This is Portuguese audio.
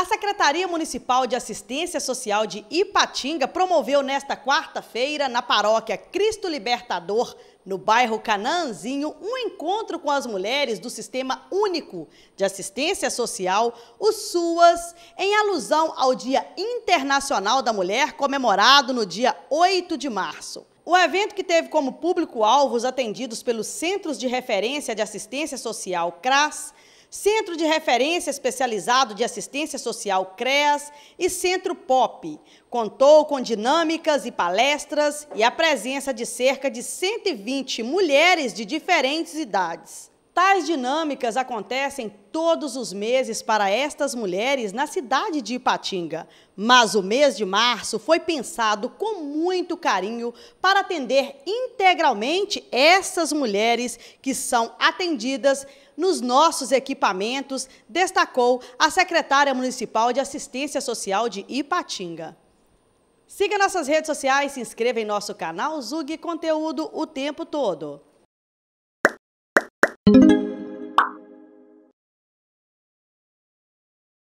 A Secretaria Municipal de Assistência Social de Ipatinga promoveu nesta quarta-feira, na paróquia Cristo Libertador, no bairro Canaanzinho, um encontro com as mulheres do Sistema Único de Assistência Social, o SUAS, em alusão ao Dia Internacional da Mulher, comemorado no dia 8 de março. O evento que teve como público-alvo os atendidos pelos Centros de Referência de Assistência Social, CRAS, Centro de Referência Especializado de Assistência Social CREAS e Centro POP. Contou com dinâmicas e palestras e a presença de cerca de 120 mulheres de diferentes idades. Tais dinâmicas acontecem todos os meses para estas mulheres na cidade de Ipatinga, mas o mês de março foi pensado com muito carinho para atender integralmente essas mulheres que são atendidas nos nossos equipamentos, destacou a secretária municipal de assistência social de Ipatinga. Siga nossas redes sociais, se inscreva em nosso canal Zug Conteúdo o tempo todo. thank you